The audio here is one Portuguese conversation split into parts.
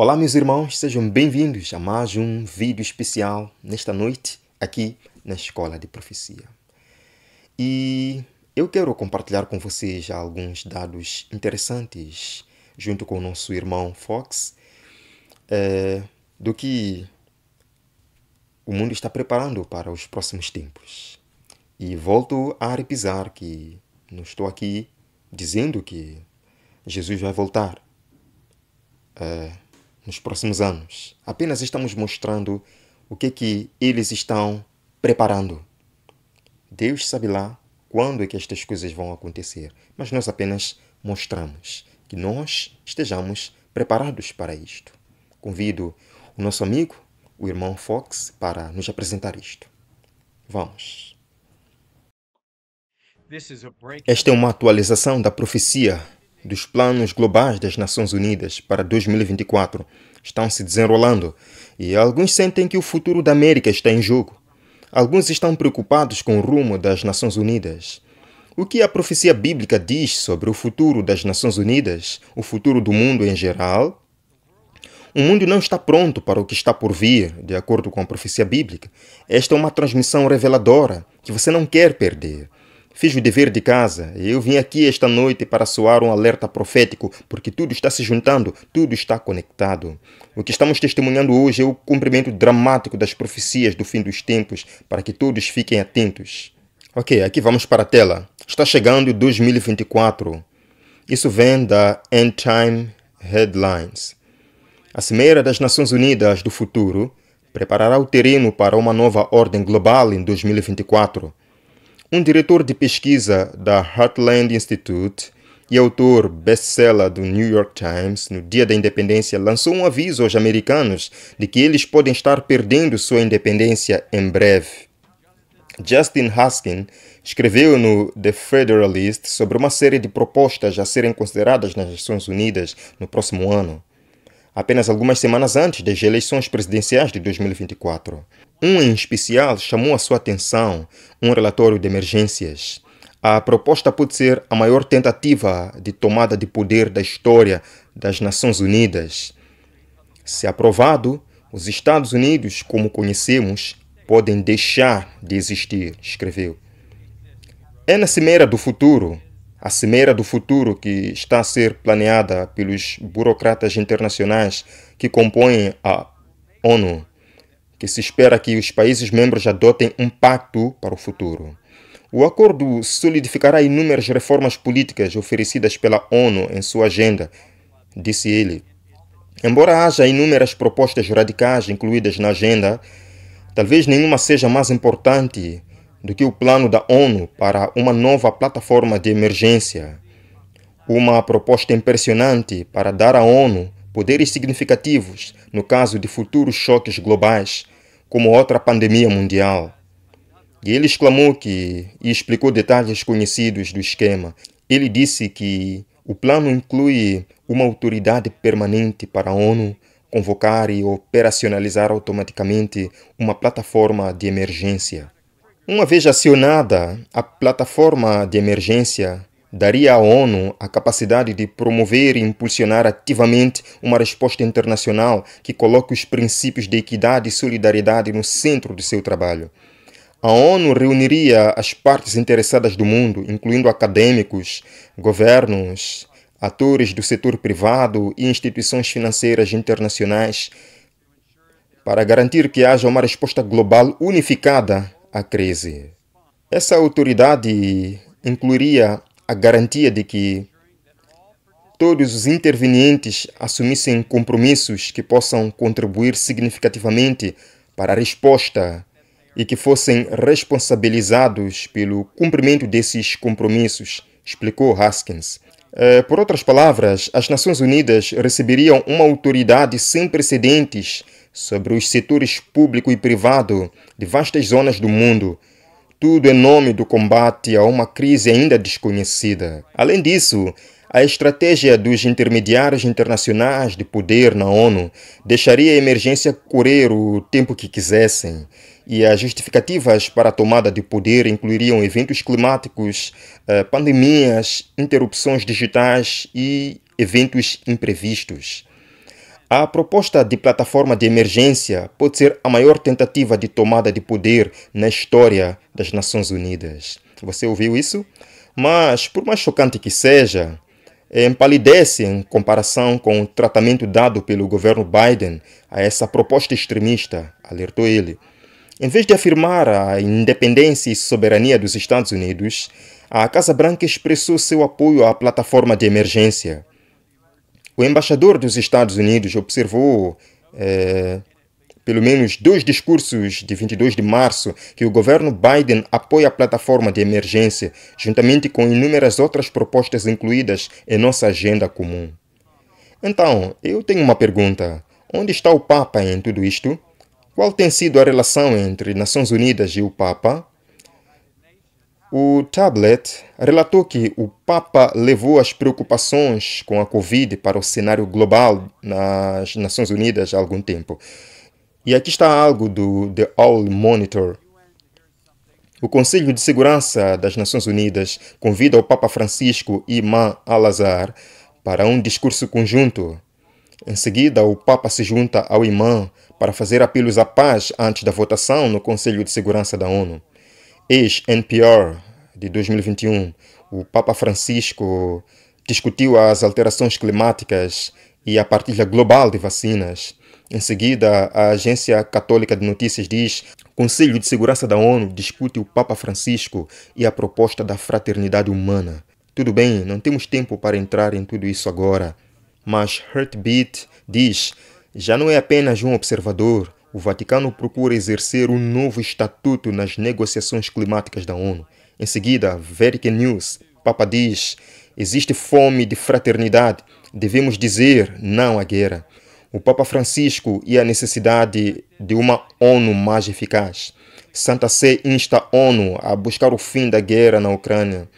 Olá, meus irmãos, sejam bem-vindos a mais um vídeo especial nesta noite aqui na Escola de Profecia. E eu quero compartilhar com vocês alguns dados interessantes, junto com o nosso irmão Fox, é, do que o mundo está preparando para os próximos tempos. E volto a repisar que não estou aqui dizendo que Jesus vai voltar. É, nos próximos anos. Apenas estamos mostrando o que, que eles estão preparando. Deus sabe lá quando é que estas coisas vão acontecer, mas nós apenas mostramos que nós estejamos preparados para isto. Convido o nosso amigo, o irmão Fox, para nos apresentar isto. Vamos. Esta é uma atualização da profecia dos planos globais das Nações Unidas para 2024 estão se desenrolando e alguns sentem que o futuro da América está em jogo. Alguns estão preocupados com o rumo das Nações Unidas. O que a profecia bíblica diz sobre o futuro das Nações Unidas, o futuro do mundo em geral? O mundo não está pronto para o que está por vir, de acordo com a profecia bíblica. Esta é uma transmissão reveladora que você não quer perder. Fiz o dever de casa. Eu vim aqui esta noite para soar um alerta profético, porque tudo está se juntando, tudo está conectado. O que estamos testemunhando hoje é o cumprimento dramático das profecias do fim dos tempos, para que todos fiquem atentos. Ok, aqui vamos para a tela. Está chegando 2024. Isso vem da End Time Headlines. A Cimeira das Nações Unidas do Futuro preparará o terreno para uma nova ordem global em 2024. Um diretor de pesquisa da Heartland Institute e autor best-seller do New York Times, no dia da independência, lançou um aviso aos americanos de que eles podem estar perdendo sua independência em breve. Justin Haskin escreveu no The Federalist sobre uma série de propostas a serem consideradas nas Nações Unidas no próximo ano apenas algumas semanas antes das eleições presidenciais de 2024. Um em especial chamou a sua atenção, um relatório de emergências. A proposta pode ser a maior tentativa de tomada de poder da história das Nações Unidas. Se aprovado, os Estados Unidos, como conhecemos, podem deixar de existir, escreveu. É na cimeira do futuro a Cimeira do Futuro, que está a ser planeada pelos burocratas internacionais que compõem a ONU, que se espera que os países membros adotem um pacto para o futuro. O acordo solidificará inúmeras reformas políticas oferecidas pela ONU em sua agenda, disse ele. Embora haja inúmeras propostas radicais incluídas na agenda, talvez nenhuma seja mais importante do que o plano da ONU para uma nova plataforma de emergência. Uma proposta impressionante para dar à ONU poderes significativos no caso de futuros choques globais, como outra pandemia mundial. E ele exclamou que, e explicou detalhes conhecidos do esquema. Ele disse que o plano inclui uma autoridade permanente para a ONU convocar e operacionalizar automaticamente uma plataforma de emergência. Uma vez acionada, a plataforma de emergência daria à ONU a capacidade de promover e impulsionar ativamente uma resposta internacional que coloque os princípios de equidade e solidariedade no centro de seu trabalho. A ONU reuniria as partes interessadas do mundo, incluindo acadêmicos, governos, atores do setor privado e instituições financeiras internacionais, para garantir que haja uma resposta global unificada a crise. Essa autoridade incluiria a garantia de que todos os intervenientes assumissem compromissos que possam contribuir significativamente para a resposta e que fossem responsabilizados pelo cumprimento desses compromissos, explicou Haskins. Eh, por outras palavras, as Nações Unidas receberiam uma autoridade sem precedentes sobre os setores público e privado de vastas zonas do mundo, tudo em nome do combate a uma crise ainda desconhecida. Além disso, a estratégia dos intermediários internacionais de poder na ONU deixaria a emergência correr o tempo que quisessem, e as justificativas para a tomada de poder incluiriam eventos climáticos, eh, pandemias, interrupções digitais e eventos imprevistos. A proposta de plataforma de emergência pode ser a maior tentativa de tomada de poder na história das Nações Unidas. Você ouviu isso? Mas, por mais chocante que seja, empalidece em comparação com o tratamento dado pelo governo Biden a essa proposta extremista, alertou ele. Em vez de afirmar a independência e soberania dos Estados Unidos, a Casa Branca expressou seu apoio à plataforma de emergência. O embaixador dos Estados Unidos observou é, pelo menos dois discursos de 22 de março que o governo Biden apoia a plataforma de emergência, juntamente com inúmeras outras propostas incluídas em nossa agenda comum. Então, eu tenho uma pergunta: onde está o Papa em tudo isto? Qual tem sido a relação entre Nações Unidas e o Papa? O Tablet relatou que o Papa levou as preocupações com a Covid para o cenário global nas Nações Unidas há algum tempo. E aqui está algo do The All Monitor. O Conselho de Segurança das Nações Unidas convida o Papa Francisco e Imã Al-Azhar para um discurso conjunto. Em seguida, o Papa se junta ao Imã para fazer apelos à paz antes da votação no Conselho de Segurança da ONU ex-NPR de 2021, o Papa Francisco discutiu as alterações climáticas e a partilha global de vacinas. Em seguida, a Agência Católica de Notícias diz: Conselho de Segurança da ONU discute o Papa Francisco e a proposta da fraternidade humana. Tudo bem, não temos tempo para entrar em tudo isso agora, mas Heartbeat diz: já não é apenas um observador, o Vaticano procura exercer um novo estatuto nas negociações climáticas da ONU. Em seguida, Vatican News, Papa diz: existe fome de fraternidade, devemos dizer não à guerra. O Papa Francisco e a necessidade de uma ONU mais eficaz. Santa Sé insta a ONU a buscar o fim da guerra na Ucrânia.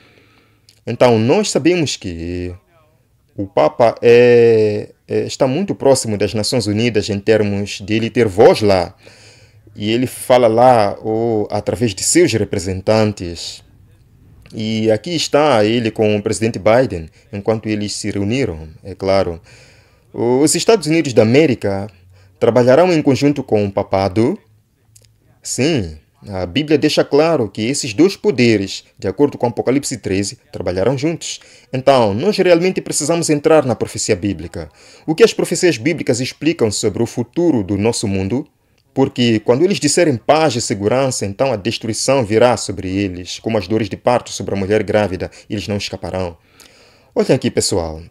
Então, nós sabemos que o Papa é, é, está muito próximo das Nações Unidas em termos de ele ter voz lá. E ele fala lá ou, através de seus representantes. E aqui está ele com o presidente Biden, enquanto eles se reuniram, é claro. Os Estados Unidos da América trabalharão em conjunto com o Papado? Sim, a Bíblia deixa claro que esses dois poderes, de acordo com Apocalipse 13, trabalharão juntos. Então, nós realmente precisamos entrar na profecia bíblica. O que as profecias bíblicas explicam sobre o futuro do nosso mundo? Porque quando eles disserem paz e segurança, então a destruição virá sobre eles, como as dores de parto sobre a mulher grávida, eles não escaparão. Olhem aqui, pessoal.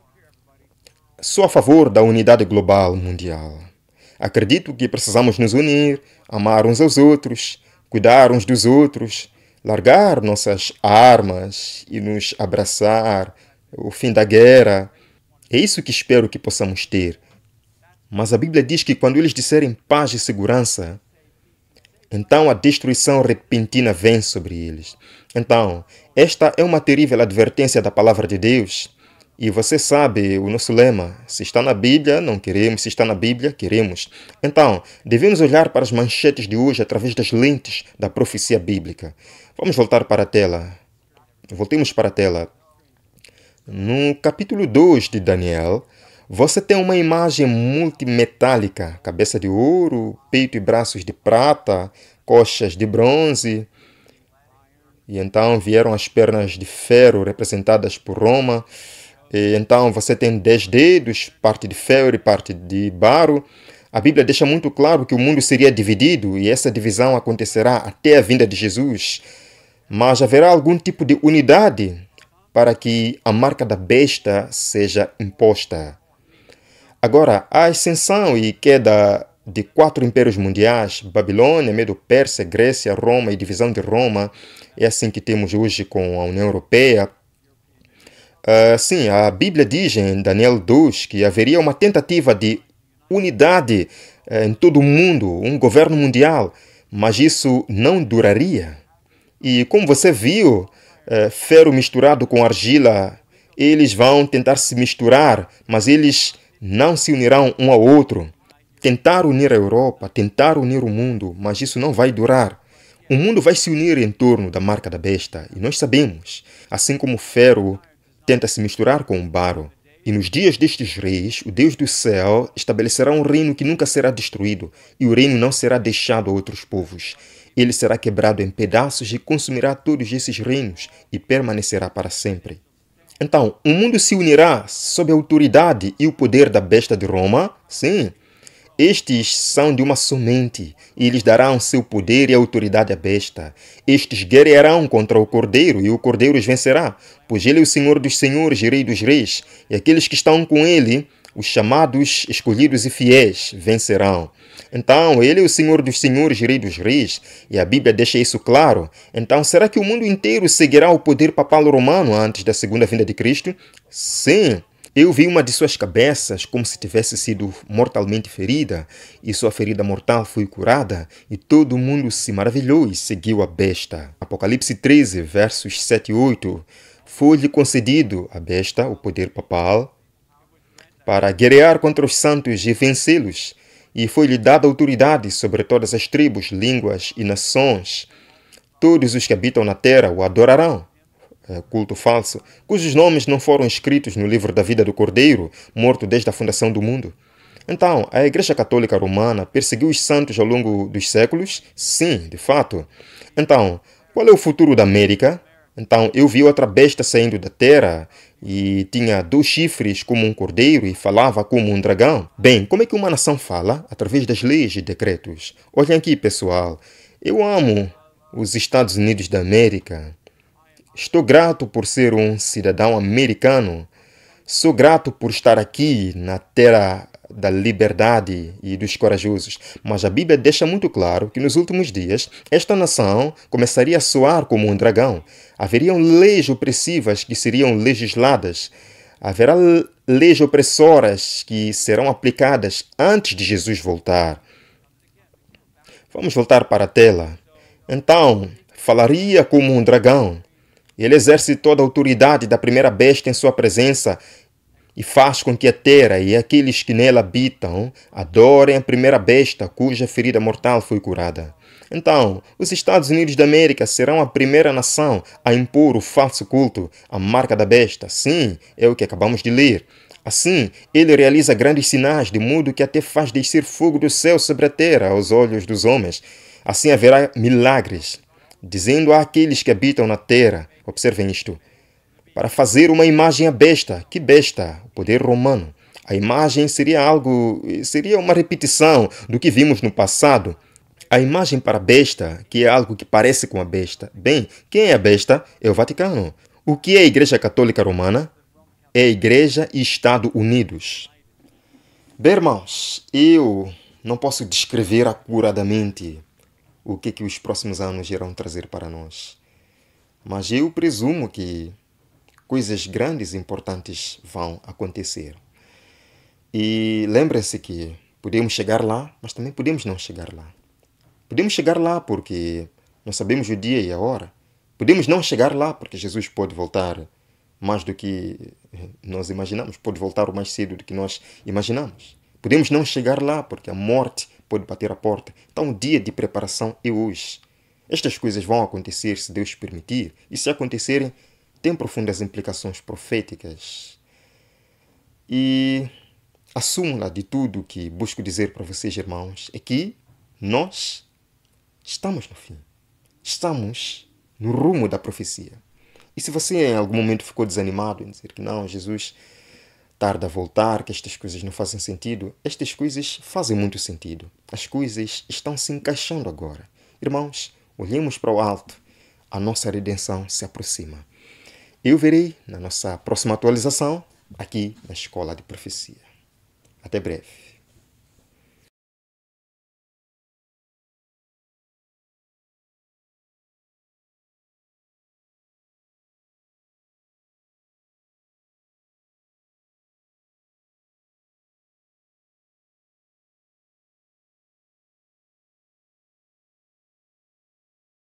Sou a favor da unidade global mundial. Acredito que precisamos nos unir, amar uns aos outros cuidar uns dos outros, largar nossas armas e nos abraçar, o fim da guerra. É isso que espero que possamos ter. Mas a Bíblia diz que quando eles disserem paz e segurança, então a destruição repentina vem sobre eles. Então, esta é uma terrível advertência da palavra de Deus e você sabe o nosso lema: se está na Bíblia, não queremos, se está na Bíblia, queremos. Então, devemos olhar para as manchetes de hoje através das lentes da profecia bíblica. Vamos voltar para a tela. Voltemos para a tela. No capítulo 2 de Daniel, você tem uma imagem multimetálica: cabeça de ouro, peito e braços de prata, coxas de bronze. E então vieram as pernas de ferro representadas por Roma e, então você tem dez dedos, parte de ferro e parte de barro. A Bíblia deixa muito claro que o mundo seria dividido e essa divisão acontecerá até a vinda de Jesus. Mas haverá algum tipo de unidade para que a marca da besta seja imposta. Agora, a ascensão e queda de quatro impérios mundiais, Babilônia, Medo-Pérsia, Grécia, Roma e divisão de Roma, é assim que temos hoje com a União Europeia, ah, sim, a Bíblia diz em Daniel 2 que haveria uma tentativa de unidade uh, em todo o mundo, um governo mundial, mas isso não duraria. E como você viu, uh, ferro misturado com argila, eles vão tentar se misturar, mas eles não se unirão um ao outro. Tentar unir a Europa, tentar unir o mundo, mas isso não vai durar. O mundo vai se unir em torno da marca da besta, e nós sabemos, assim como ferro tenta se misturar com o Baro. E nos dias destes reis, o Deus do céu estabelecerá um reino que nunca será destruído, e o reino não será deixado a outros povos. Ele será quebrado em pedaços e consumirá todos esses reinos, e permanecerá para sempre. Então, o mundo se unirá sob a autoridade e o poder da besta de Roma? Sim, estes são de uma somente, e lhes darão seu poder e autoridade à besta. Estes guerrearão contra o cordeiro, e o cordeiro os vencerá, pois ele é o Senhor dos senhores e Rei dos reis, e aqueles que estão com ele, os chamados, escolhidos e fiéis, vencerão. Então, ele é o Senhor dos senhores e Rei dos reis, e a Bíblia deixa isso claro. Então, será que o mundo inteiro seguirá o poder papal romano antes da segunda vinda de Cristo? Sim. Eu vi uma de suas cabeças como se tivesse sido mortalmente ferida, e sua ferida mortal foi curada, e todo mundo se maravilhou e seguiu a besta. Apocalipse 13, versos 7 e 8. Foi-lhe concedido a besta o poder papal para guerrear contra os santos e vencê-los, e foi-lhe dada autoridade sobre todas as tribos, línguas e nações. Todos os que habitam na terra o adorarão é, culto falso, cujos nomes não foram escritos no livro da vida do Cordeiro, morto desde a fundação do mundo? Então, a Igreja Católica Romana perseguiu os santos ao longo dos séculos? Sim, de fato. Então, qual é o futuro da América? Então, eu vi outra besta saindo da terra e tinha dois chifres como um cordeiro e falava como um dragão. Bem, como é que uma nação fala? Através das leis e decretos. Olhem aqui, pessoal. Eu amo os Estados Unidos da América. Estou grato por ser um cidadão americano. Sou grato por estar aqui na terra da liberdade e dos corajosos. Mas a Bíblia deixa muito claro que nos últimos dias esta nação começaria a soar como um dragão. Haveriam leis opressivas que seriam legisladas. Haverá leis opressoras que serão aplicadas antes de Jesus voltar. Vamos voltar para a tela. Então, falaria como um dragão ele exerce toda a autoridade da primeira besta em sua presença e faz com que a terra e aqueles que nela habitam adorem a primeira besta cuja ferida mortal foi curada. Então, os Estados Unidos da América serão a primeira nação a impor o falso culto, a marca da besta. Sim, é o que acabamos de ler. Assim, ele realiza grandes sinais de mudo que até faz descer fogo do céu sobre a terra aos olhos dos homens. Assim haverá milagres, dizendo àqueles que habitam na terra: observem isto, para fazer uma imagem à besta. Que besta? O poder romano. A imagem seria algo, seria uma repetição do que vimos no passado. A imagem para a besta, que é algo que parece com a besta. Bem, quem é a besta? É o Vaticano. O que é a Igreja Católica Romana? É a Igreja e Estado unidos. Bem, irmãos, eu não posso descrever acuradamente o que, é que os próximos anos irão trazer para nós. Mas eu presumo que coisas grandes e importantes vão acontecer. E lembre-se que podemos chegar lá, mas também podemos não chegar lá. Podemos chegar lá porque não sabemos o dia e a hora. Podemos não chegar lá porque Jesus pode voltar mais do que nós imaginamos, pode voltar mais cedo do que nós imaginamos. Podemos não chegar lá porque a morte pode bater a porta. Está um dia de preparação e hoje. Estas coisas vão acontecer se Deus permitir, e se acontecerem, tem profundas implicações proféticas. E a súmula de tudo que busco dizer para vocês, irmãos, é que nós estamos no fim. Estamos no rumo da profecia. E se você em algum momento ficou desanimado em dizer que não, Jesus tarda a voltar, que estas coisas não fazem sentido. Estas coisas fazem muito sentido. As coisas estão se encaixando agora. Irmãos, olhemos para o alto. A nossa redenção se aproxima. Eu verei na nossa próxima atualização aqui na Escola de Profecia. Até breve.